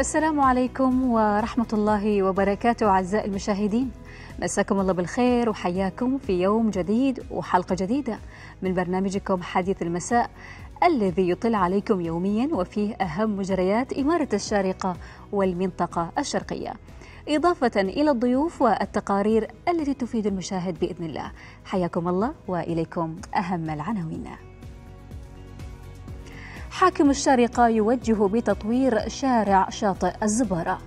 السلام عليكم ورحمة الله وبركاته أعزائي المشاهدين مساكم الله بالخير وحياكم في يوم جديد وحلقة جديدة من برنامجكم حديث المساء الذي يطل عليكم يوميا وفيه أهم مجريات إمارة الشارقة والمنطقة الشرقية إضافة إلى الضيوف والتقارير التي تفيد المشاهد بإذن الله حياكم الله وإليكم أهم العناوين حاكم الشارقة يوجه بتطوير شارع شاطئ الزبارة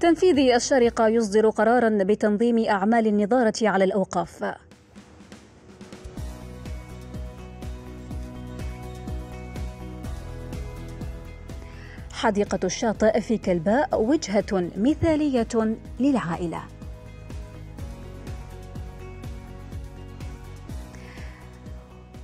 تنفيذي الشارقة يصدر قرارا بتنظيم أعمال النظارة على الأوقاف حديقة الشاطئ في كلباء وجهة مثالية للعائلة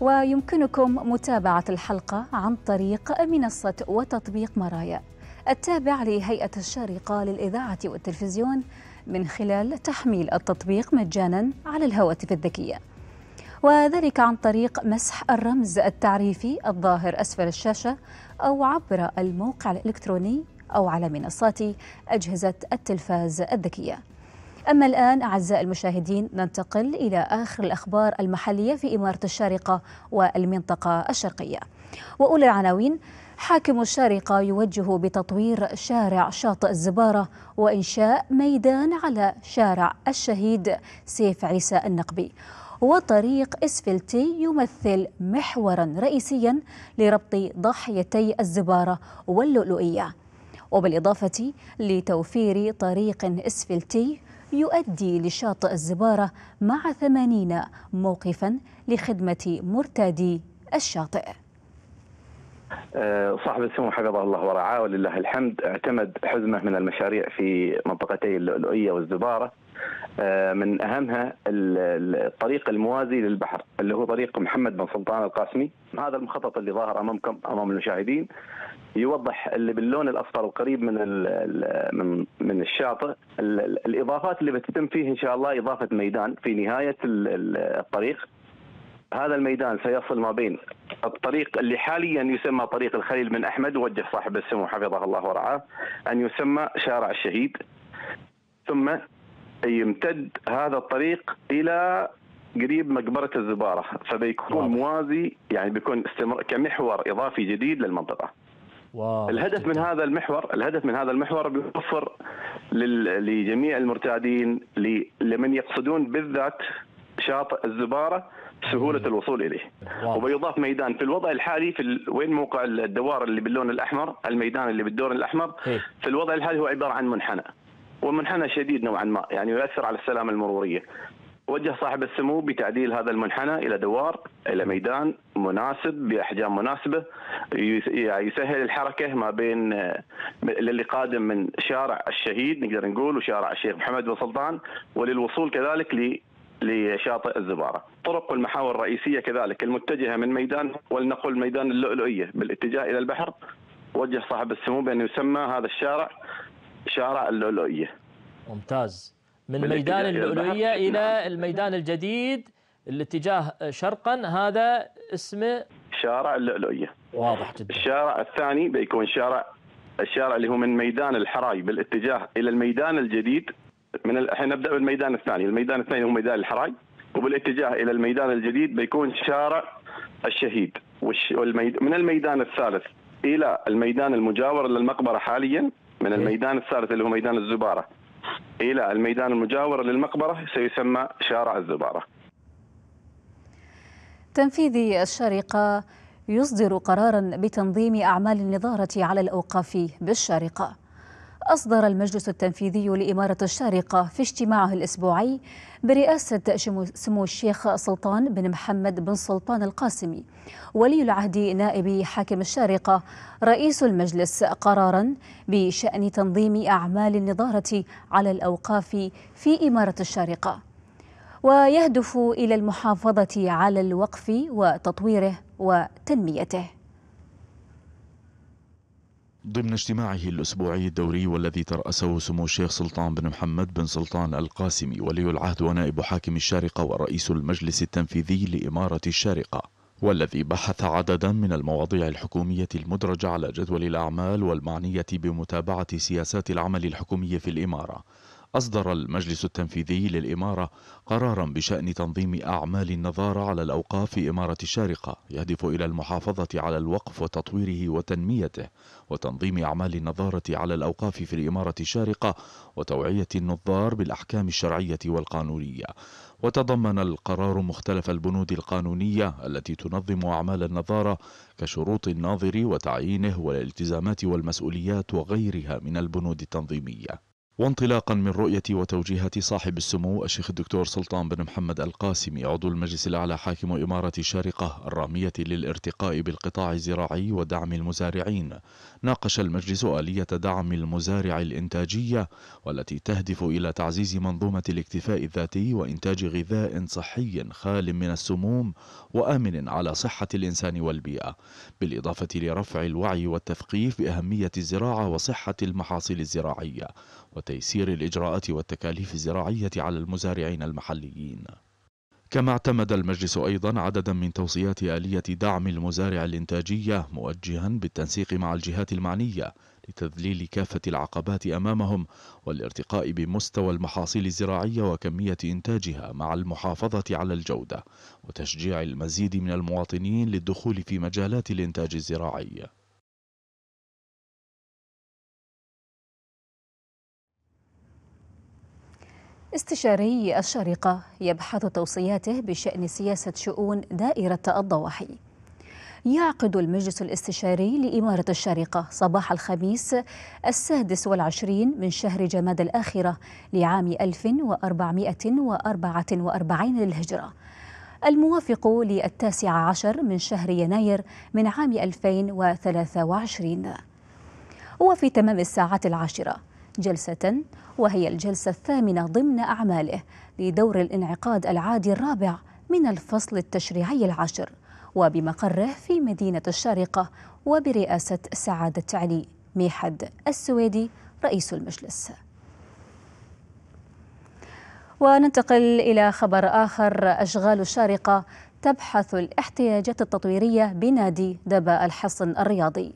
ويمكنكم متابعة الحلقة عن طريق منصة وتطبيق مرايا التابع لهيئة الشارقة للإذاعة والتلفزيون من خلال تحميل التطبيق مجانا على الهواتف الذكيه وذلك عن طريق مسح الرمز التعريفي الظاهر أسفل الشاشة أو عبر الموقع الإلكتروني أو على منصات أجهزة التلفاز الذكية أما الآن أعزائي المشاهدين ننتقل إلى آخر الأخبار المحلية في إمارة الشارقة والمنطقة الشرقية وأولى العناوين حاكم الشارقة يوجه بتطوير شارع شاطئ الزبارة وإنشاء ميدان على شارع الشهيد سيف عيسى النقبي وطريق اسفلتي يمثل محورا رئيسيا لربط ضاحيتي الزباره واللؤلؤيه وبالاضافه لتوفير طريق اسفلتي يؤدي لشاطئ الزباره مع 80 موقفا لخدمه مرتادي الشاطئ. أه، صاحب السمو حفظه الله ورعاه ولله الحمد اعتمد حزمه من المشاريع في منطقتي اللؤلؤيه والزباره آه، من اهمها الطريق الموازي للبحر اللي هو طريق محمد بن سلطان القاسمي هذا المخطط اللي ظاهر امامكم امام المشاهدين يوضح اللي باللون الاصفر القريب من من من الشاطئ الاضافات اللي بتتم فيه ان شاء الله اضافه ميدان في نهايه الطريق هذا الميدان سيصل ما بين الطريق اللي حاليا يسمى طريق الخليل بن احمد وجه صاحب السمو حفظه الله ورعاه ان يسمى شارع الشهيد ثم يمتد هذا الطريق الى قريب مقبرة الزبارة فبيكون واضح. موازي يعني بيكون استمر... كمحور إضافي جديد للمنطقة واضح. الهدف من هذا المحور الهدف من هذا المحور بيوفر لل... لجميع المرتادين ل... لمن يقصدون بالذات شاطئ الزبارة سهولة مم. الوصول إليه واضح. وبيضاف ميدان في الوضع الحالي في ال... وين موقع الدوار اللي باللون الأحمر الميدان اللي بالدور الأحمر هي. إيه. في الوضع الحالي هو عبارة عن منحنى ومنحنى شديد نوعا ما يعني يؤثر على السلامة المرورية وجه صاحب السمو بتعديل هذا المنحنى الى دوار الى ميدان مناسب باحجام مناسبه يعني يسهل الحركه ما بين آه، للي قادم من شارع الشهيد نقدر نقول وشارع الشيخ محمد بن سلطان وللوصول كذلك ل لشاطئ الزباره. طرق والمحاور الرئيسيه كذلك المتجهه من ميدان ولنقل ميدان اللؤلؤيه بالاتجاه الى البحر وجه صاحب السمو بان يسمى هذا الشارع شارع اللؤلؤيه ممتاز من ميدان اللؤلؤيه الى الميدان الجديد الاتجاه شرقا هذا اسمه شارع اللؤلؤيه واضح جدا الشارع الثاني بيكون شارع الشارع اللي هو من ميدان الحراي بالاتجاه الى الميدان الجديد من الحين نبدا بالميدان الثاني، الميدان الثاني هو ميدان الحراي وبالاتجاه الى الميدان الجديد بيكون شارع الشهيد والش... والميد... من الميدان الثالث الى الميدان المجاور للمقبره حاليا من إيه. الميدان الثالث اللي هو ميدان الزباره الى الميدان المجاور للمقبره سيسمى شارع الزباره. تنفيذي الشارقه يصدر قرارا بتنظيم اعمال النظاره على الاوقاف بالشارقه. أصدر المجلس التنفيذي لإمارة الشارقة في اجتماعه الأسبوعي برئاسة سمو الشيخ سلطان بن محمد بن سلطان القاسمي ولي العهد نائب حاكم الشارقة رئيس المجلس قرارا بشأن تنظيم أعمال النظارة على الأوقاف في إمارة الشارقة ويهدف إلى المحافظة على الوقف وتطويره وتنميته ضمن اجتماعه الأسبوعي الدوري والذي ترأسه سمو الشيخ سلطان بن محمد بن سلطان القاسمي ولي العهد ونائب حاكم الشارقة ورئيس المجلس التنفيذي لإمارة الشارقة والذي بحث عددا من المواضيع الحكومية المدرجة على جدول الأعمال والمعنية بمتابعة سياسات العمل الحكومي في الإمارة أصدر المجلس التنفيذي للإمارة قرارا بشأن تنظيم أعمال النظارة على الأوقاف في إمارة الشارقة يهدف إلى المحافظة على الوقف وتطويره وتنميته وتنظيم أعمال النظارة على الأوقاف في الإمارة الشارقة وتوعية النظار بالأحكام الشرعية والقانونية وتضمن القرار مختلف البنود القانونية التي تنظم أعمال النظارة كشروط الناظر وتعيينه والالتزامات والمسؤوليات وغيرها من البنود التنظيمية وانطلاقا من رؤية وتوجيهات صاحب السمو الشيخ الدكتور سلطان بن محمد القاسمي عضو المجلس الأعلى حاكم إمارة الشارقة الرامية للارتقاء بالقطاع الزراعي ودعم المزارعين ناقش المجلس آلية دعم المزارع الإنتاجية والتي تهدف إلى تعزيز منظومة الاكتفاء الذاتي وإنتاج غذاء صحي خال من السموم وآمن على صحة الإنسان والبيئة بالإضافة لرفع الوعي والتثقيف بأهمية الزراعة وصحة المحاصيل الزراعية وتيسير الإجراءات والتكاليف الزراعية على المزارعين المحليين كما اعتمد المجلس أيضا عددا من توصيات آلية دعم المزارع الإنتاجية موجها بالتنسيق مع الجهات المعنية لتذليل كافة العقبات أمامهم والارتقاء بمستوى المحاصيل الزراعية وكمية إنتاجها مع المحافظة على الجودة وتشجيع المزيد من المواطنين للدخول في مجالات الإنتاج الزراعي استشاري الشارقة يبحث توصياته بشأن سياسة شؤون دائرة الضواحي يعقد المجلس الاستشاري لإمارة الشارقة صباح الخميس السادس والعشرين من شهر جماد الآخرة لعام 1444 للهجرة الموافق للتاسع عشر من شهر يناير من عام 2023 وفي تمام الساعة العاشرة جلسة وهي الجلسة الثامنة ضمن أعماله لدور الانعقاد العادي الرابع من الفصل التشريعي العاشر وبمقره في مدينة الشارقة وبرئاسة سعادة علي ميحد السويدي رئيس المجلس وننتقل إلى خبر آخر أشغال الشارقة تبحث الاحتياجات التطويرية بنادي دبا الحصن الرياضي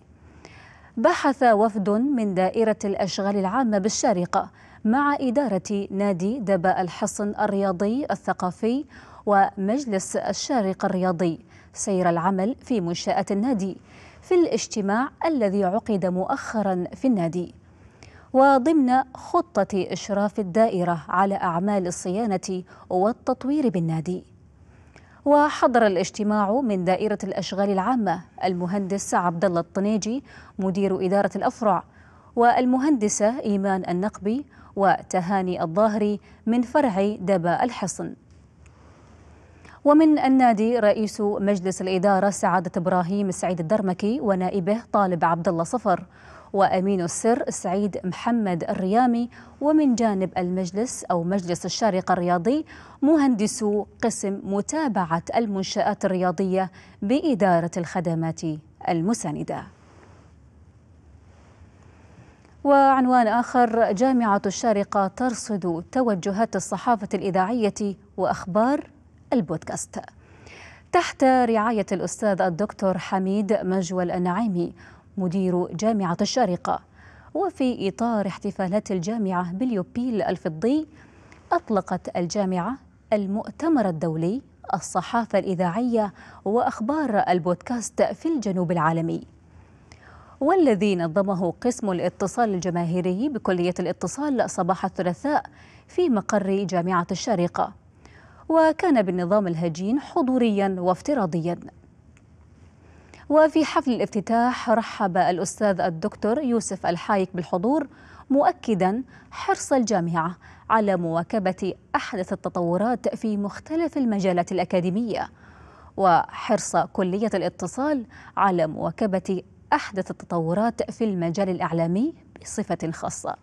بحث وفد من دائرة الأشغال العامة بالشارقة مع إدارة نادي دباء الحصن الرياضي الثقافي ومجلس الشارق الرياضي سير العمل في منشأة النادي في الاجتماع الذي عقد مؤخرا في النادي وضمن خطة إشراف الدائرة على أعمال الصيانة والتطوير بالنادي وحضر الاجتماع من دائرة الأشغال العامة المهندس عبد الله الطنيجي مدير إدارة الأفرع والمهندسة إيمان النقبي وتهاني الظاهري من فرع دبا الحصن ومن النادي رئيس مجلس الإدارة سعادة إبراهيم سعيد الدرمكي ونائبه طالب عبد الله صفر وأمين السر سعيد محمد الريامي ومن جانب المجلس أو مجلس الشارقة الرياضي مهندس قسم متابعة المنشآت الرياضية بإدارة الخدمات المساندة وعنوان آخر جامعة الشارقة ترصد توجهات الصحافة الإذاعية وأخبار البودكاست تحت رعاية الأستاذ الدكتور حميد مجول النعيمي مدير جامعة الشارقة وفي إطار احتفالات الجامعة باليوبيل الفضي أطلقت الجامعة المؤتمر الدولي الصحافة الإذاعية وأخبار البودكاست في الجنوب العالمي والذي نظمه قسم الاتصال الجماهيري بكلية الاتصال صباح الثلاثاء في مقر جامعة الشارقة وكان بالنظام الهجين حضوريا وافتراضيا وفي حفل الافتتاح رحب الأستاذ الدكتور يوسف الحايك بالحضور مؤكدا حرص الجامعة على مواكبة أحدث التطورات في مختلف المجالات الأكاديمية وحرص كلية الاتصال على مواكبة أحدث التطورات في المجال الإعلامي بصفة خاصة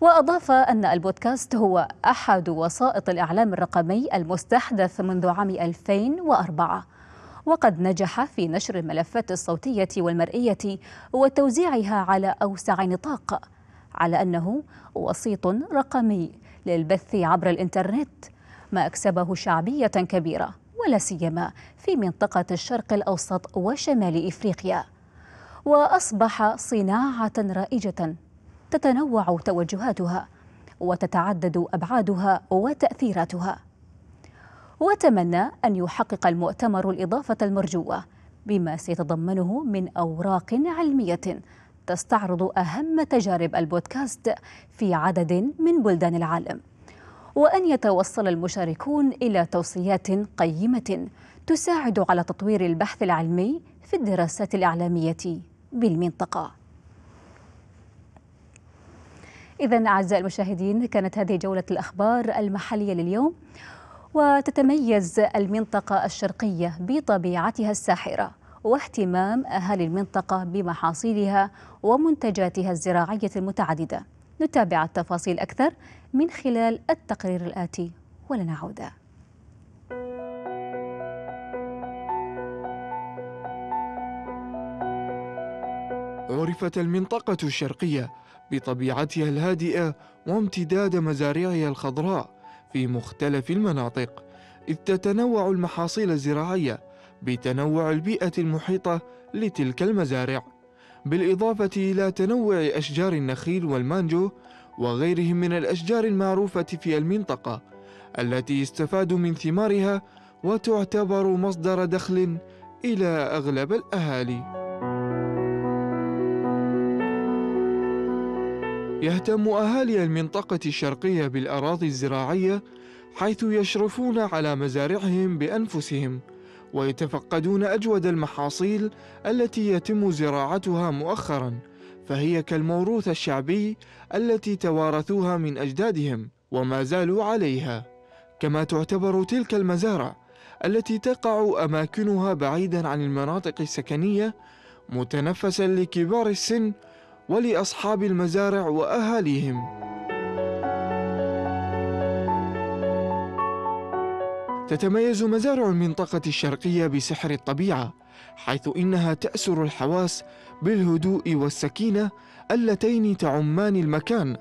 وأضاف أن البودكاست هو أحد وسائط الإعلام الرقمي المستحدث منذ عام 2004 وقد نجح في نشر الملفات الصوتية والمرئية وتوزيعها على أوسع نطاق على أنه وسيط رقمي للبث عبر الإنترنت ما أكسبه شعبية كبيرة ولا سيما في منطقة الشرق الأوسط وشمال إفريقيا واصبح صناعه رائجه تتنوع توجهاتها وتتعدد ابعادها وتاثيراتها وتمنى ان يحقق المؤتمر الاضافه المرجوه بما سيتضمنه من اوراق علميه تستعرض اهم تجارب البودكاست في عدد من بلدان العالم وان يتوصل المشاركون الى توصيات قيمه تساعد على تطوير البحث العلمي في الدراسات الاعلاميه بالمنطقة إذا أعزائي المشاهدين كانت هذه جولة الأخبار المحلية لليوم وتتميز المنطقة الشرقية بطبيعتها الساحرة واهتمام أهالي المنطقة بمحاصيلها ومنتجاتها الزراعية المتعددة نتابع التفاصيل أكثر من خلال التقرير الآتي ولنعود عرفت المنطقة الشرقية بطبيعتها الهادئة وامتداد مزارعها الخضراء في مختلف المناطق، إذ تتنوع المحاصيل الزراعية بتنوع البيئة المحيطة لتلك المزارع، بالإضافة إلى تنوع أشجار النخيل والمانجو وغيرهم من الأشجار المعروفة في المنطقة التي يستفاد من ثمارها وتعتبر مصدر دخل إلى أغلب الأهالي. يهتم أهالي المنطقة الشرقية بالأراضي الزراعية حيث يشرفون على مزارعهم بأنفسهم ويتفقدون أجود المحاصيل التي يتم زراعتها مؤخرا فهي كالموروث الشعبي التي توارثوها من أجدادهم وما زالوا عليها كما تعتبر تلك المزارع التي تقع أماكنها بعيدا عن المناطق السكنية متنفسا لكبار السن ولأصحاب المزارع وأهاليهم تتميز مزارع المنطقة الشرقية بسحر الطبيعة حيث إنها تأسر الحواس بالهدوء والسكينة اللتين تعمان المكان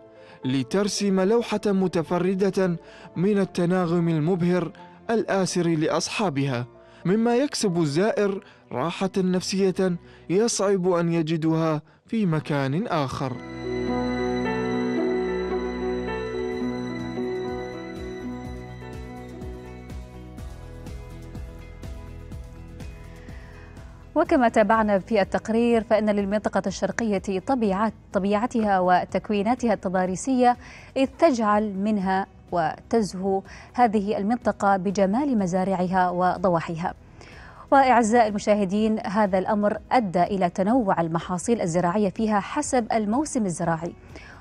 لترسم لوحة متفردة من التناغم المبهر الآسر لأصحابها مما يكسب الزائر راحة نفسية يصعب أن يجدها في مكان آخر وكما تابعنا في التقرير فإن للمنطقة الشرقية طبيعة طبيعتها وتكويناتها التضاريسية إذ تجعل منها وتزهو هذه المنطقة بجمال مزارعها وضواحيها وأعزائي المشاهدين هذا الأمر أدى إلى تنوع المحاصيل الزراعية فيها حسب الموسم الزراعي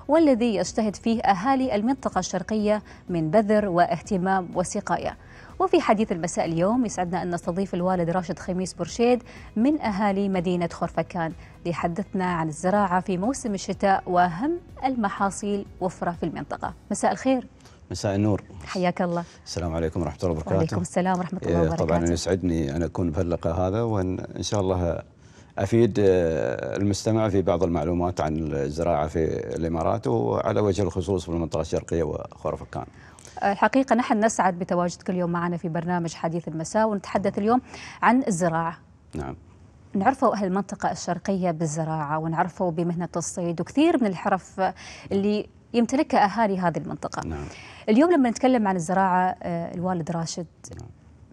والذي يجتهد فيه أهالي المنطقة الشرقية من بذر واهتمام وسقاية وفي حديث المساء اليوم يسعدنا أن نستضيف الوالد راشد خميس برشيد من أهالي مدينة خرفكان ليحدثنا عن الزراعة في موسم الشتاء وأهم المحاصيل وفرة في المنطقة مساء الخير مساء النور حياك الله السلام عليكم ورحمه الله وبركاته وعليكم السلام ورحمه الله إيه، وبركاته طبعا يسعدني ان اكون بهاللقاء هذا وان شاء الله افيد آه، المستمع في بعض المعلومات عن الزراعه في الامارات وعلى وجه الخصوص في المنطقه الشرقيه وخرفكان الحقيقه آه، نحن نسعد بتواجدك اليوم معنا في برنامج حديث المساء ونتحدث اليوم عن الزراعه نعم نعرفوا أهل المنطقة الشرقية بالزراعة ونعرفوا بمهنة الصيد وكثير من الحرف اللي يمتلكها أهالي هذه المنطقة نعم. اليوم لما نتكلم عن الزراعة آه، الوالد راشد نعم.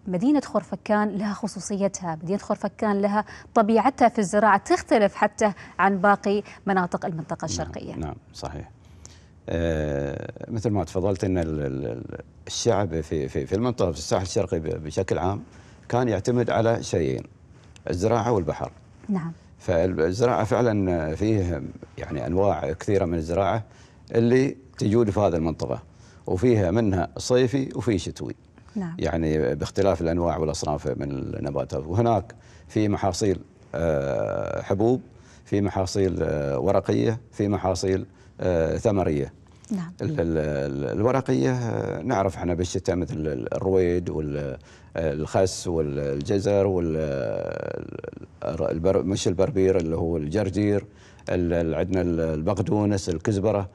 مدينة خورفكان لها خصوصيتها مدينة خورفكان لها طبيعتها في الزراعة تختلف حتى عن باقي مناطق المنطقة نعم، الشرقية نعم, نعم صحيح آه مثل ما تفضلت ان الشعب في في في المنطقه في الساحل الشرقي بشكل عام كان يعتمد على شيئين الزراعه والبحر نعم فالزراعه فعلا فيه يعني انواع كثيره من الزراعه اللي تجول في هذه المنطقة وفيها منها صيفي وفي شتوي نعم. يعني باختلاف الأنواع والأصناف من النباتات وهناك في محاصيل آه، حبوب في محاصيل آه، ورقية في محاصيل آه، ثمرية نعم. الورقية نعرف احنا بالشتاء مثل الرويد والخس والجزر مش البربير اللي هو الجرجير عندنا البقدونس الكزبرة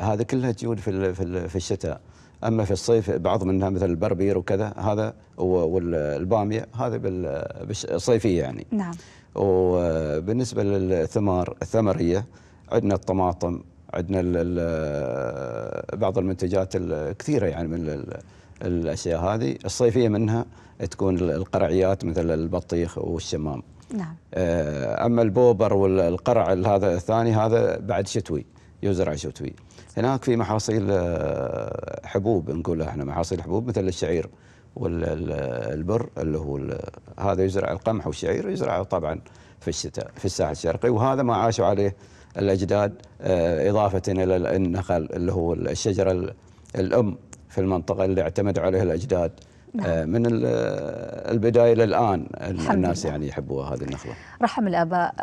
هذا كلها تجود في في الشتاء اما في الصيف بعض منها مثل البربير وكذا هذا والباميه هذا بالصيفيه يعني نعم وبالنسبه للثمار الثمريه عندنا الطماطم عندنا بعض المنتجات الكثيره يعني من الاشياء هذه الصيفيه منها تكون القرعيات مثل البطيخ والشمام نعم آه، اما البوبر والقرع هذا الثاني هذا بعد شتوي يزرع شتوي هناك في محاصيل آه، حبوب نقولها احنا محاصيل حبوب مثل الشعير والبر اللي هو هذا يزرع القمح والشعير يزرع طبعا في الشتاء في الساحل الشرقي وهذا ما عاشوا عليه الاجداد آه، اضافه الى النخل اللي هو الشجره الام في المنطقه اللي اعتمدوا عليها الاجداد نعم. آه، من البدايه للان الناس يعني يحبوها هذه النخله رحم الاباء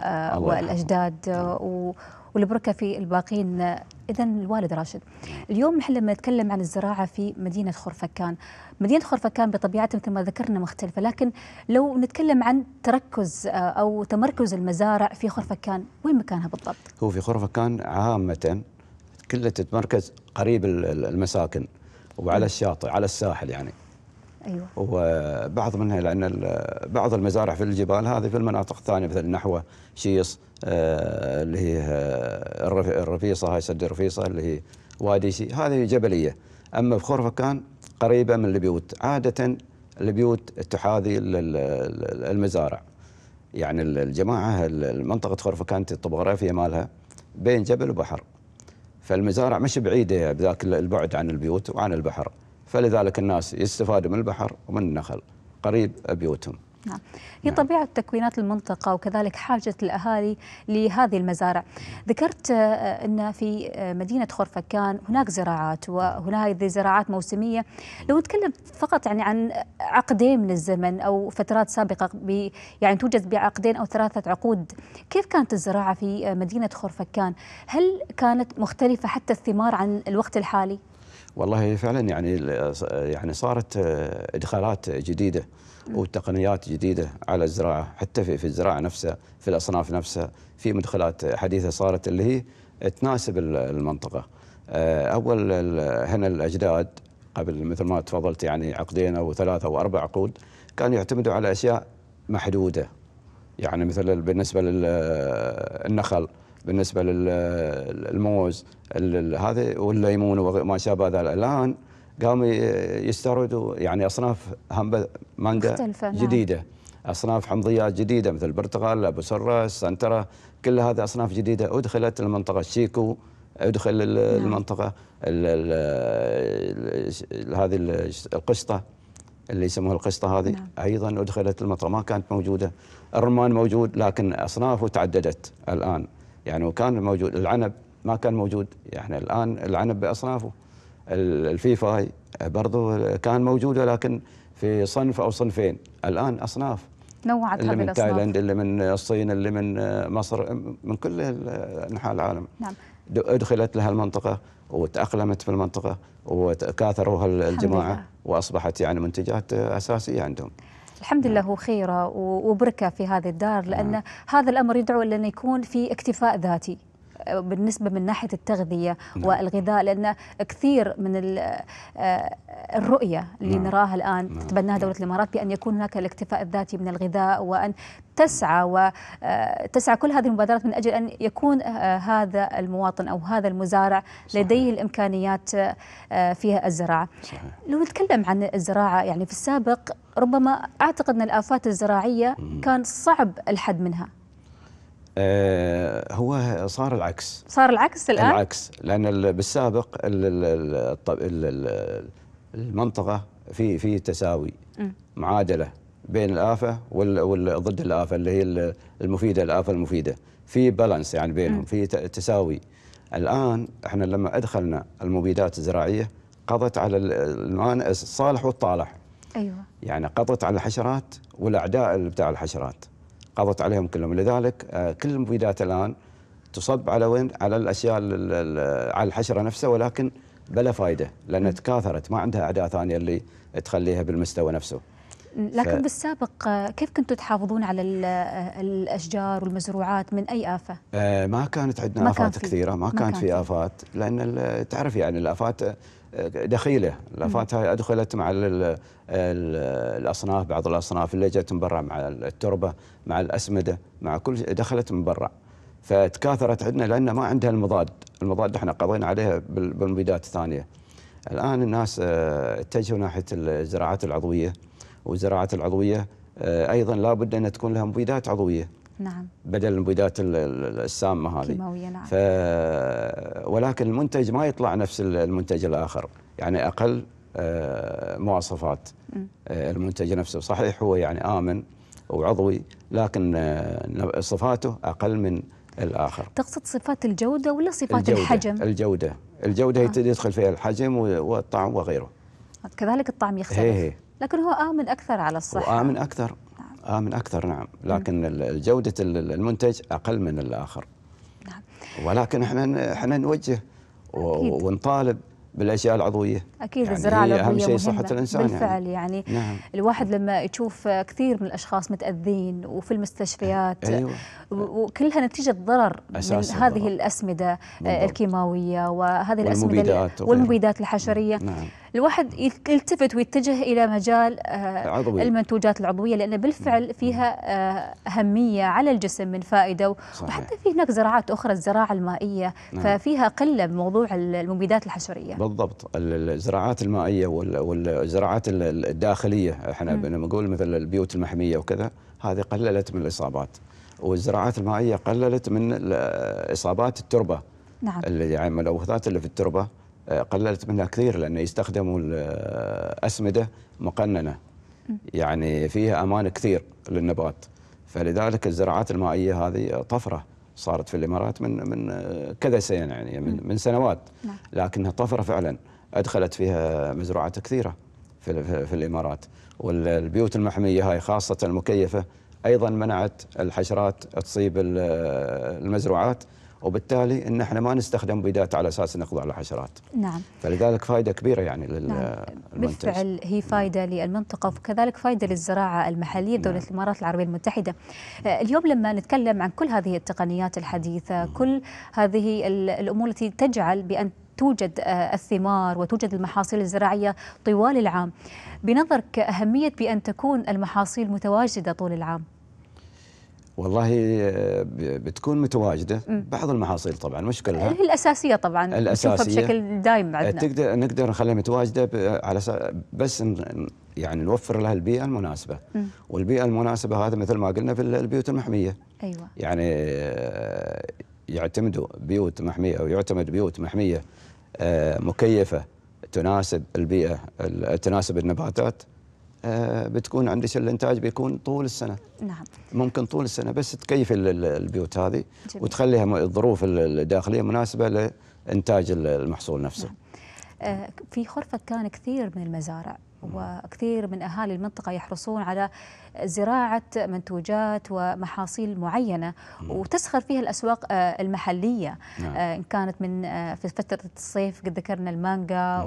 والاجداد نعم. و... والبركه في الباقين اذا الوالد راشد اليوم نحن لما نتكلم عن الزراعه في مدينه خرفكان مدينه خرفكان بطبيعتها مثل ما ذكرنا مختلفه لكن لو نتكلم عن تركز آه، او تمركز المزارع في خرفكان وين مكانها بالضبط هو في خرفكان عامه كلها تتمركز قريب المساكن وعلى الشاطئ على الساحل يعني ايوه وبعض منها لان بعض المزارع في الجبال هذه في المناطق الثانيه مثل نحوه شيص آه، اللي هي آه، الرفيصه هاي سد الرفيصه اللي هي واديسي هذه جبليه اما في خرفكان قريبه من البيوت عاده البيوت تحاذي المزارع يعني الجماعه منطقه خرفكان الطبوغرافيه مالها بين جبل وبحر فالمزارع مش بعيده بذاك البعد عن البيوت وعن البحر فلذلك الناس يستفادوا من البحر ومن النخل قريب بيوتهم نعم. نعم طبيعه تكوينات المنطقة وكذلك حاجة الأهالي لهذه المزارع ذكرت آه، أن في آه، مدينة خرفكان هناك زراعات وهناك زراعات موسمية لو نتكلم فقط يعني عن عقدين من الزمن أو فترات سابقة يعني توجد بعقدين أو ثلاثة عقود كيف كانت الزراعة في آه، مدينة خرفكان هل كانت مختلفة حتى الثمار عن الوقت الحالي؟ والله فعلا يعني يعني صارت آه، ادخالات جديده وتقنيات جديده على الزراعه حتى في, في الزراعه نفسها في الاصناف نفسها في مدخلات حديثه صارت اللي هي تناسب المنطقه آه، اول هنا الاجداد قبل مثل ما تفضلت يعني عقدين او ثلاثه او اربع عقود كانوا يعتمدوا على اشياء محدوده يعني مثل بالنسبه للنخل آه، بالنسبه للموز هذا والليمون وما شابه ذلك الان قاموا يستوردوا يعني اصناف مانجا نعم. جديده نعم. اصناف حمضيات جديده مثل البرتقال، ابو سره، السنتره، كل هذه اصناف جديده ادخلت المنطقه الشيكو ادخل نعم. المنطقه هذه القشطه اللي يسموها القشطه هذه نعم. ايضا ادخلت المنطقه ما كانت موجوده الرمان موجود لكن اصنافه تعددت الان يعني وكان موجود العنب ما كان موجود احنا يعني الان العنب باصنافه الفيفاي برضه كان موجود ولكن في صنف او صنفين الان اصناف نوعت اللي من تايلاند اللي من الصين اللي من مصر من كل انحاء العالم نعم ادخلت لها المنطقه وتاقلمت في المنطقه وتكاثروا الجماعه واصبحت يعني منتجات اساسيه عندهم الحمد لله هو نعم. خيرة وبركة في هذه الدار لأن نعم. هذا الأمر يدعو إلى أن يكون في اكتفاء ذاتي بالنسبه من ناحيه التغذيه نعم. والغذاء لان كثير من آه، الرؤيه اللي نعم. نراها الان نعم. تتبناها دوله الامارات بان يكون هناك الاكتفاء الذاتي من الغذاء وان تسعى وتسعى آه، كل هذه المبادرات من اجل ان يكون آه، هذا المواطن او هذا المزارع صحيح. لديه الامكانيات في الزراعه. صحيح. لو نتكلم عن الزراعه يعني في السابق ربما اعتقد ان الافات الزراعيه كان صعب الحد منها آه، هو صار العكس صار العكس الآن؟ العكس لأن بالسابق المنطقة في في تساوي معادلة بين الآفة ضد الآفة اللي هي المفيدة الآفة المفيدة في بالانس يعني بينهم في تساوي الآن احنا لما أدخلنا المبيدات الزراعية قضت على المانع الصالح والطالح أيوة يعني قضت على الحشرات والأعداء بتاع الحشرات قضت عليهم كلهم لذلك آه، كل المبيدات الآن تصب على وين على الأشياء على الحشرة نفسها ولكن بلا فائدة لان تكاثرت ما عندها أعداء ثانية اللي تخليها بالمستوى نفسه لكن ف... بالسابق آه، كيف كنتوا تحافظون على آه، الاشجار والمزروعات من اي افه؟ آه ما كانت عندنا افات كثيره، ما, ما كانت في افات لان تعرف يعني الافات دخيله هاي ادخلت مع الـ الـ الاصناف بعض الاصناف اللي جت من برا مع التربه مع الاسمده مع كل دخلت من برا فتكاثرت عندنا لان ما عندها المضاد المضاد احنا قضينا عليها بالمبيدات الثانيه الان الناس آه، اتجهوا ناحيه الزراعات العضويه والزراعات العضويه آه، ايضا لابد ان تكون لها مبيدات عضويه نعم بدل المبيدات السامه هذه كيماويه نعم ف... ولكن المنتج ما يطلع نفس المنتج الاخر يعني اقل آه، مواصفات آه، المنتج نفسه صحيح هو يعني امن وعضوي لكن آه، صفاته اقل من الاخر تقصد صفات الجوده ولا صفات الجودة الحجم الجوده الجوده آه. يدخل فيها الحجم والطعم وغيره كذلك الطعم يختلف هي هي. لكن هو امن اكثر على الصحه امن اكثر آه من أكثر نعم لكن جودة المنتج أقل من الآخر نعم. ولكن احنا احنا نوجه ونطالب بالاشياء العضويه اكيد يعني الزراعه العضويه اهم شيء صحه الانسان يعني. بالفعل يعني, يعني نعم. الواحد لما يشوف كثير من الاشخاص متاذين وفي المستشفيات أيوة. وكلها نتيجه ضرر من هذه الضرر. الاسمده آه، بالضبط. الكيماويه وهذه والمبيدات الاسمده والمبيدات الحشريه نعم. الواحد يلتفت ويتجه الى مجال العضوية. آه، المنتوجات العضويه لان بالفعل فيها آه، اهميه على الجسم من فائده وحتى في هناك زراعات اخرى الزراعه المائيه نعم. ففيها قله بموضوع المبيدات الحشريه بالضبط الزراعات المائيه والزراعات الداخليه احنا لما نقول مثل البيوت المحميه وكذا هذه قللت من الاصابات والزراعات المائيه قللت من اصابات التربه نعم اللي يعني الملوثات اللي في التربه قللت منها كثير لأنه يستخدموا الأسمدة مقننة يعني فيها أمان كثير للنبات فلذلك الزراعات المائية هذه طفرة صارت في الإمارات من من كذا سنة يعني من, من سنوات نعم. لكنها طفرة فعلا أدخلت فيها مزروعات كثيرة في, في الإمارات والبيوت المحمية هاي خاصة المكيفة أيضا منعت الحشرات تصيب المزروعات وبالتالي ان احنا ما نستخدم بيدات على اساس نقضي على الحشرات. نعم. فلذلك فائده كبيره يعني نعم. للمنتج. نعم. بالفعل هي فائده نعم. للمنطقه وكذلك فائده للزراعه المحليه دوله نعم. الامارات العربيه المتحده. آه، اليوم لما نتكلم عن كل هذه التقنيات الحديثه، نعم. كل هذه الامور التي تجعل بان توجد آه، الثمار وتوجد المحاصيل الزراعية طوال العام بنظرك أهمية بأن تكون المحاصيل متواجدة طول العام والله آه، بتكون متواجده بعض المحاصيل طبعا مش كلها هي الاساسيه طبعا الاساسيه بشكل دائم بعدنا تقدر نقدر نخليها متواجده على بس يعني نوفر لها البيئه المناسبه م. والبيئه المناسبه هذا مثل ما قلنا في البيوت المحميه ايوه يعني آه، يعتمدوا بيوت محميه او يعتمد بيوت محميه آه، مكيفه تناسب البيئه تناسب النباتات آه، بتكون عندك الانتاج بيكون طول السنه نعم ممكن طول السنه بس تكيف البيوت هذه جميل. وتخليها الظروف الداخليه مناسبه لانتاج المحصول نفسه نعم. آه، في خرفه كان كثير من المزارع وكثير من أهالي المنطقة يحرصون على زراعة منتوجات ومحاصيل معينة وتسخر فيها الأسواق آه، المحلية نعم. آه، إن كانت من آه، في فترة الصيف قد ذكرنا المانجا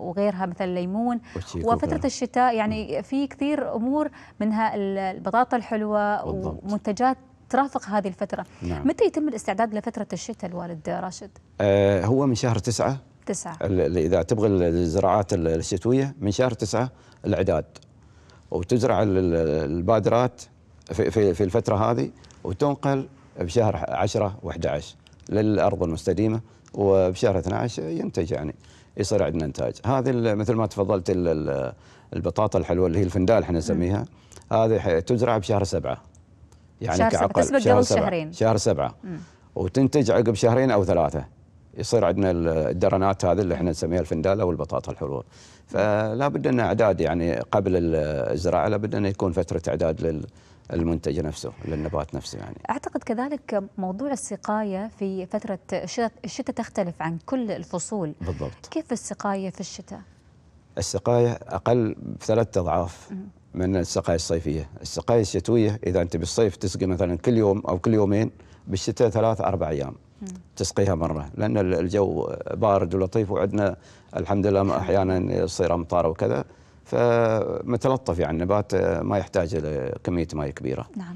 وغيرها مثل الليمون وفترة الشتاء يعني في كثير أمور منها البطاطا الحلوة بالضبط. ومنتجات ترافق هذه الفترة نعم. متى يتم الاستعداد لفترة الشتاء الوالد راشد؟ آه هو من شهر تسعة تسعة إذا تبغى الزراعات الشتوية من شهر تسعة الإعداد وتزرع البادرات في, في, في الفترة هذه وتنقل بشهر 10 و11 للأرض المستديمة وبشهر 12 ينتج يعني يصير عندنا إنتاج هذه مثل ما تفضلت البطاطا الحلوة اللي هي الفندال احنا نسميها هذه تزرع بشهر سبعة يعني شهر كعقل سبعة. شهر سبعة شهر سبعة مم. وتنتج عقب شهرين أو ثلاثة يصير عندنا الدرنات هذه اللي احنا نسميها الفنداله والبطاطا الحلوه فلا بد ان اعداد يعني قبل الزراعه لا بد ان يكون فتره اعداد للمنتج نفسه للنبات نفسه يعني اعتقد كذلك موضوع السقايه في فتره الشتاء تختلف عن كل الفصول بالضبط كيف السقايه في الشتاء السقايه اقل بثلاث اضعاف من السقايه الصيفيه السقايه الشتويه اذا انت بالصيف تسقي مثلا كل يوم او كل يومين بالشتاء ثلاث اربع ايام تسقيها مرة لأن الجو بارد ولطيف وعندنا الحمد لله أحيانا يصير أمطار وكذا فمتلطف يعني النبات ما يحتاج لكمية ماء كبيرة نعم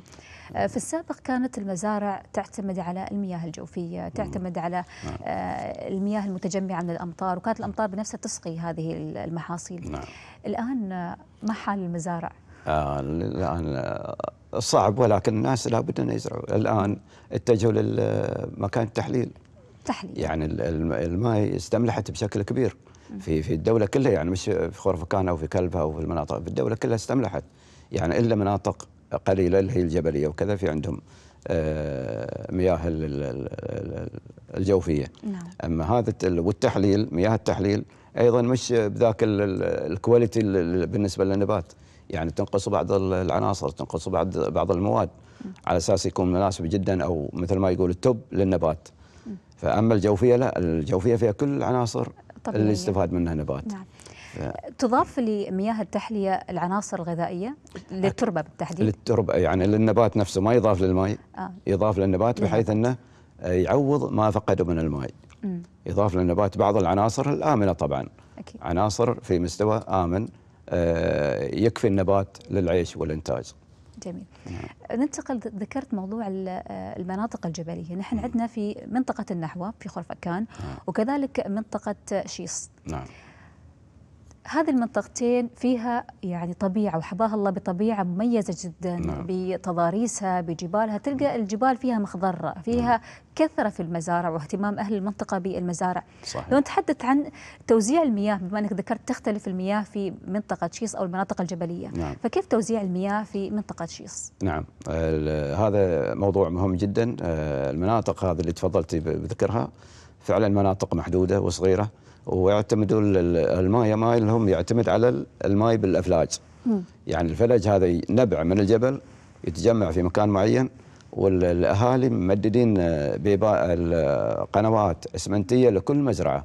آه، في السابق كانت المزارع تعتمد على المياه الجوفية تعتمد على آه، نعم. المياه المتجمعة من الأمطار وكانت الأمطار بنفسها تسقي هذه المحاصيل نعم. الآن ما حال المزارع آه، الآن صعب ولكن الناس لابد ان يزرعوا الان اتجهوا لمكان التحليل تحليل يعني الماء استملحت بشكل كبير في في الدوله كلها يعني مش في خرفكان او في كلبها او في المناطق في الدوله كلها استملحت يعني الا مناطق قليله اللي هي الجبليه وكذا في عندهم آه، مياه الجوفيه نعم. اما هذا والتحليل مياه التحليل ايضا مش بذاك الكواليتي بالنسبه للنبات يعني تنقص بعض العناصر تنقص بعض بعض المواد على اساس يكون مناسب جدا او مثل ما يقول التوب للنبات فاما الجوفيه لا الجوفيه فيها كل العناصر طبيعية. اللي يستفاد منها النبات نعم. تضاف لمياه التحلية العناصر الغذائية للتربة بالتحديد للتربة يعني للنبات نفسه ما يضاف للماء آه. يضاف للنبات بحيث أنه يعوض ما فقده من الماء يضاف للنبات بعض العناصر الآمنة طبعا أكيد. عناصر في مستوى آمن آه، يكفي النبات للعيش والإنتاج جميل نعم. ننتقل ذكرت موضوع آه، المناطق الجبلية نحن نعم. عندنا في منطقة النحوة في خرفكان نعم. وكذلك منطقة شيص نعم هذه المنطقتين فيها يعني طبيعة وحباها الله بطبيعة مميزة جدا نعم. بتضاريسها بجبالها تلقى نعم. الجبال فيها مخضرة فيها نعم. كثرة في المزارع واهتمام أهل المنطقة بالمزارع صحيح. لو نتحدث عن توزيع المياه بما أنك ذكرت تختلف المياه في منطقة شيص أو المناطق الجبلية نعم. فكيف توزيع المياه في منطقة شيص؟ نعم هذا موضوع مهم جدا المناطق هذه اللي تفضلت بذكرها فعلا مناطق محدودة وصغيرة ويعتمدوا الماي مايلهم يعتمد على الماي بالافلاج يعني الفلج هذا نبع من الجبل يتجمع في مكان معين والاهالي ممددين آه، قنوات اسمنتيه لكل مزرعه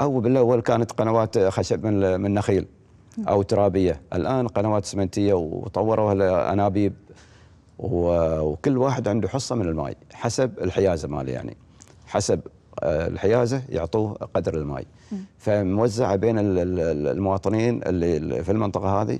او بالاول كانت قنوات خشب من من نخيل او ترابيه الان قنوات اسمنتيه وطوروها لانابيب وكل واحد عنده حصه من الماي حسب الحيازه ماله يعني حسب الحيازه يعطوه قدر الماي فموزعه بين المواطنين اللي في المنطقه هذه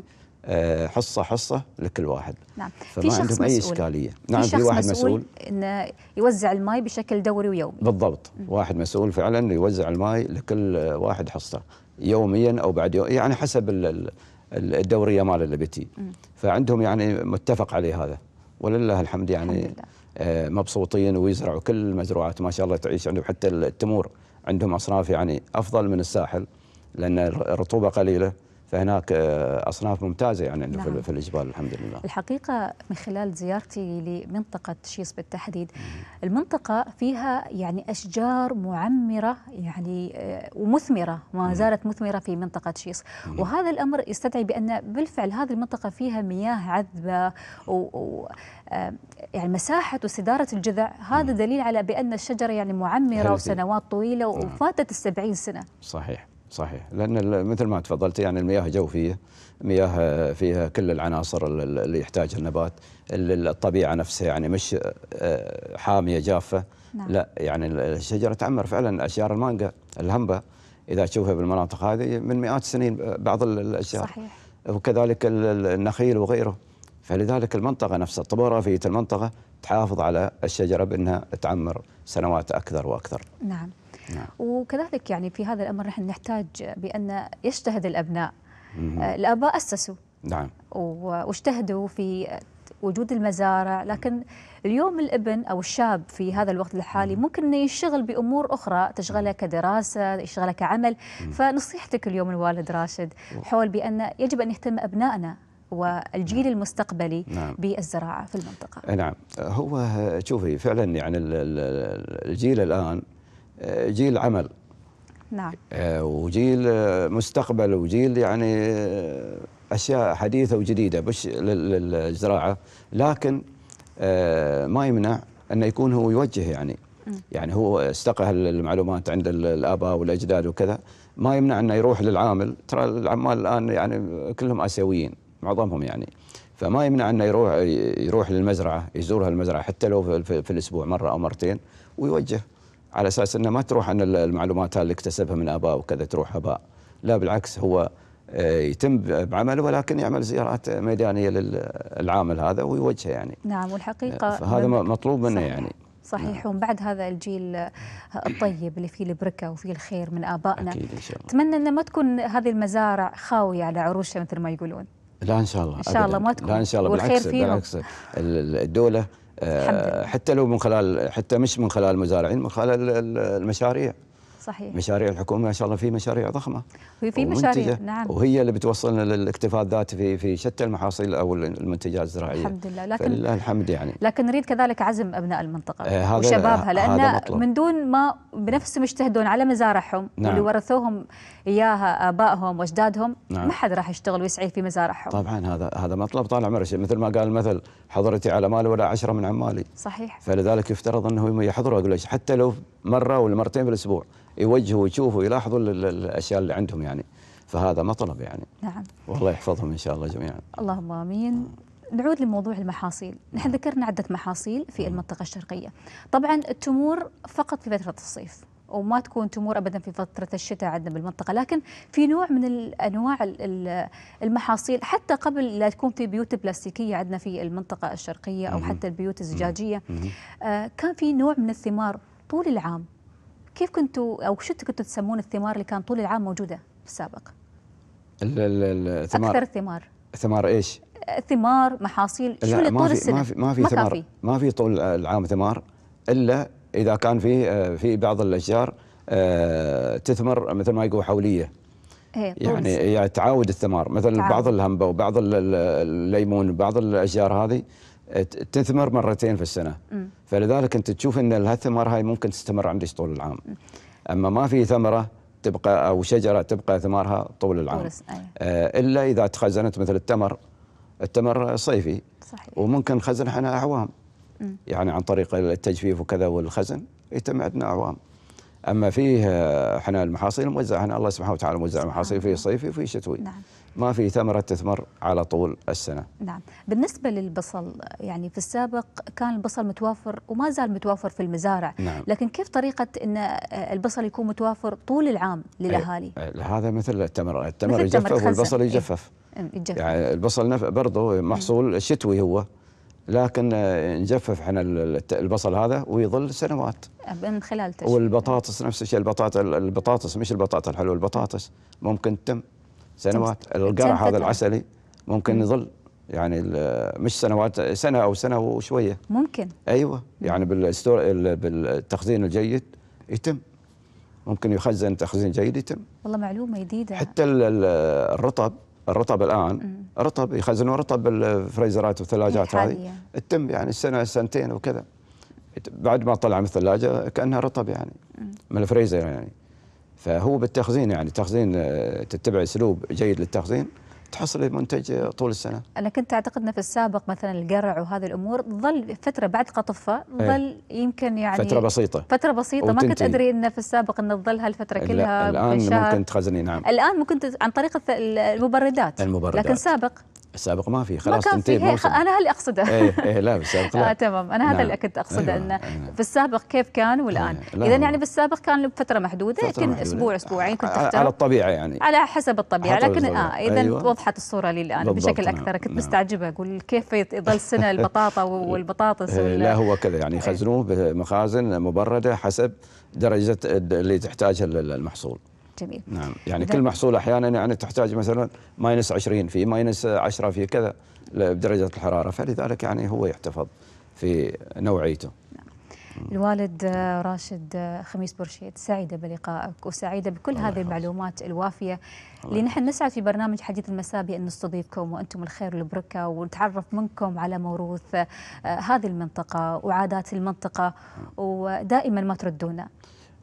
آه، حصه حصه لكل واحد نعم في شخص عندهم مسؤول. اي اشكاليه نعم في, في واحد مسؤول, مسؤول انه يوزع الماي بشكل دوري ويومي بالضبط مم. واحد مسؤول فعلا يوزع الماي لكل واحد حصته يوميا او بعد يوم يعني حسب الدوريه مال اللي بتي فعندهم يعني متفق عليه هذا ولله الحمد يعني الحمد لله. آه، مبسوطين ويزرعوا كل المزروعات ما شاء الله تعيش عندهم حتى التمور عندهم اصناف يعني افضل من الساحل لان الرطوبه قليله فهناك آه، اصناف ممتازه يعني نعم. في الجبال الحمد لله. الحقيقه من خلال زيارتي لمنطقه شيص بالتحديد المنطقه فيها يعني اشجار معمره يعني آه، ومثمره ما زالت مثمره في منطقه شيص وهذا الامر يستدعي بان بالفعل هذه المنطقه فيها مياه عذبه و آه، يعني مساحه وسداره الجذع هذا دليل على بان الشجره يعني معمره وسنوات طويله نعم. وفاتت ال 70 سنه. صحيح. صحيح لان مثل ما تفضلت يعني المياه جوفيه مياه فيها كل العناصر اللي يحتاجها النبات الطبيعه نفسها يعني مش آه، حاميه جافه نعم. لا يعني الشجره تعمر فعلا اشجار المانجا الهمبه اذا تشوفها بالمناطق هذه من مئات السنين بعض الاشجار صحيح وكذلك النخيل وغيره فلذلك المنطقه نفسها الطبوغرافيه المنطقه تحافظ على الشجره بانها تعمر سنوات اكثر واكثر نعم نعم. وكذلك يعني في هذا الأمر نحن نحتاج بأن يجتهد الأبناء مم. آه، الآباء أسسوا نعم واجتهدوا في وجود المزارع لكن اليوم الابن او الشاب في هذا الوقت الحالي ممكن انه يشتغل بامور اخرى تشغله كدراسه يشغله كعمل فنصيحتك اليوم الوالد راشد حول بان يجب ان يهتم ابنائنا والجيل نعم. المستقبلي نعم. بالزراعه في المنطقه نعم هو شوفي فعلا يعني الجيل الان جيل عمل نعم آه، وجيل آه، مستقبل وجيل يعني آه، اشياء حديثه وجديده مش للزراعه لكن ما يمنع انه يكون هو يوجه يعني يعني هو استقى المعلومات عند الاباء والاجداد وكذا ما يمنع انه يروح للعامل ترى العمال الان يعني كلهم اسيويين معظمهم يعني فما يمنع انه يروح يروح للمزرعه يزورها المزرعه حتى لو في, في الاسبوع مره او مرتين ويوجه على اساس انه ما تروح ان المعلومات اللي اكتسبها من اباء وكذا تروح هباء لا بالعكس هو آه، يتم بعمله ولكن يعمل زيارات ميدانيه للعامل هذا ويوجهه يعني نعم والحقيقه آه، هذا مطلوب منه صحيح. يعني صحيح نعم. ومن بعد هذا الجيل آه، الطيب اللي فيه البركه وفيه الخير من ابائنا اكيد ان شاء الله اتمنى ان ما تكون هذه المزارع خاويه على عروشها مثل ما يقولون لا ان شاء الله ان شاء الله ما تكون لا ان شاء الله بالعكس بالعكس الدوله حتى لو من خلال حتى مش من خلال المزارعين من خلال المشاريع صحيح مشاريع الحكومه ما شاء الله في مشاريع ضخمه وفي مشاريع نعم وهي اللي بتوصلنا للاكتفاء الذاتي في في شتى المحاصيل او المنتجات الزراعيه الحمد لله لكن الحمد يعني لكن نريد كذلك عزم ابناء المنطقه آه وشبابها لان من دون ما بنفسهم يجتهدون على مزارعهم نعم. واللي ورثوهم اياها ابائهم واجدادهم نعم. ما حد راح يشتغل ويسعي في مزارعهم طبعا هذا هذا مطلب طال عمرك مثل ما قال المثل حضرتي على مالي ولا عشرة من عمالي صحيح فلذلك يفترض انه يحضروا اقول حتى لو مره ولا مرتين في الاسبوع يوجهوا ويشوفوا يلاحظوا الاشياء اللي عندهم يعني فهذا مطلب يعني نعم والله يحفظهم ان شاء الله جميعا اللهم امين نعود لموضوع المحاصيل نحن ذكرنا عدة محاصيل في نعم. المنطقة الشرقية طبعا التمور فقط في فترة الصيف وما تكون تمور ابدا في فتره الشتاء عندنا بالمنطقه لكن في نوع من الانواع المحاصيل حتى قبل لا تكون في بيوت بلاستيكيه عندنا في المنطقه الشرقيه او حتى البيوت الزجاجيه آه، كان في نوع من الثمار طول العام كيف كنتوا او شو كنتوا تسمون الثمار اللي كان طول العام موجوده في السابق؟ الثمار اكثر الثمار ثمار ايش؟ ثمار محاصيل شو اللي طول السنه؟ ما في ما في ما ثمار ما في طول العام ثمار الا اذا كان في آه، في بعض الاشجار آه، تثمر مثل ما يقولوا حوليه إيه، يعني يعني تعاود الثمار مثل تعاود. بعض الهمبه وبعض الليمون وبعض الاشجار هذه تثمر مرتين في السنه م. فلذلك انت تشوف ان الثمر هاي ممكن تستمر عندك طول العام م. اما ما في ثمره تبقى او شجره تبقى ثمارها طول العام آه الا اذا تخزنت مثل التمر التمر صيفي صحيح. وممكن نخزن احنا اعوام م. يعني عن طريق التجفيف وكذا والخزن يتم عندنا اعوام اما فيه آه، احنا المحاصيل موزعه الله سبحانه وتعالى موزع محاصيل في صيفي وفي شتوي نعم. ما في ثمرة تثمر على طول السنة نعم بالنسبة للبصل يعني في السابق كان البصل متوافر وما زال متوافر في المزارع نعم. لكن كيف طريقة أن آه، البصل يكون متوافر طول العام للأهالي هذا مثل التمر التمر مثل يجفف والبصل إيه. يجفف إيه، يجفف يعني البصل برضه محصول شتوي هو لكن نجفف آه، احنا البصل هذا ويظل سنوات من خلال تشوي. والبطاطس نفس الشيء البطاطا البطاطس مش البطاطا الحلوه البطاطس ممكن تم سنوات القرع هذا العسلي ممكن يظل يعني مش سنوات سنه او سنه وشويه ممكن ايوه يعني بالتخزين الجيد يتم ممكن يخزن تخزين جيد يتم والله معلومه جديده حتى الرطب الرطب الان رطب يخزنوا رطب بالفريزرات والثلاجات هذه تتم يعني سنه سنتين وكذا بعد ما طلع من الثلاجه كانها رطب يعني من الفريزر يعني فهو بالتخزين يعني تخزين آه، تتبع اسلوب جيد للتخزين تحصل منتج آه، طول السنه. انا كنت اعتقد انه في السابق مثلا القرع وهذه الامور ظل فتره بعد قطفها إيه. ظل يمكن يعني فتره بسيطه فتره بسيطه ما كنت ادري انه في السابق انه تظل هالفتره كلها الان ممكن تخزني نعم الان ممكن عن طريق المبردات المبردات لكن سابق السابق ما في خلاص تنتهي موسم انا هل اقصده ايه ايه لا بالسابق لا آه تمام انا هذا نعم. اللي كنت اقصده أيوة. انه أيوة. في السابق كيف كان والان إيه، اذا يعني بالسابق كان بفتره محدوده يمكن اسبوع اسبوعين كنت تختار على الطبيعه يعني على حسب الطبيعه لكن اه اذا أيوة. وضحت الصوره لي الان بشكل نعم. اكثر كنت نعم. مستعجبه اقول كيف يظل سنه البطاطا والبطاطس إيه، لا هو كذا يعني يخزنوه إيه. بمخازن مبرده حسب درجه اللي تحتاجها المحصول جميل نعم يعني كل محصول احيانا يعني تحتاج مثلا ماينس 20 في ماينس 10 في كذا بدرجه الحراره فلذلك يعني هو يحتفظ في نوعيته نعم. الوالد راشد خميس برشيد سعيدة بلقائك وسعيدة بكل هذه المعلومات الوافية اللي نحن نسعد في برنامج حديث المساء بأن نستضيفكم وأنتم الخير والبركة ونتعرف منكم على موروث آه، هذه المنطقة وعادات المنطقة نعم. ودائما ما تردونا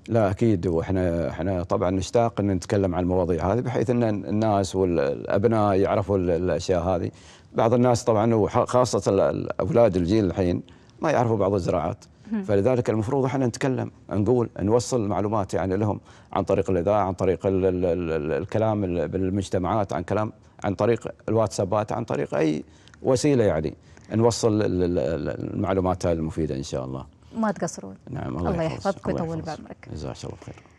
لا اكيد واحنا احنا طبعا نشتاق ان نتكلم عن المواضيع هذه بحيث ان الناس والابناء يعرفوا الاشياء هذه بعض الناس طبعا وخاصه الاولاد الجيل الحين ما يعرفوا بعض الزراعات فلذلك المفروض احنا نتكلم نقول نوصل معلومات يعني لهم عن طريق الاذاعه عن طريق الـ الـ الـ الكلام بالمجتمعات عن كلام عن طريق الواتسابات عن طريق اي وسيله يعني نوصل المعلومات المفيده ان شاء الله ما تقصرون نعم الله, الله يحفظك ويطول بعمرك جزاك الله خير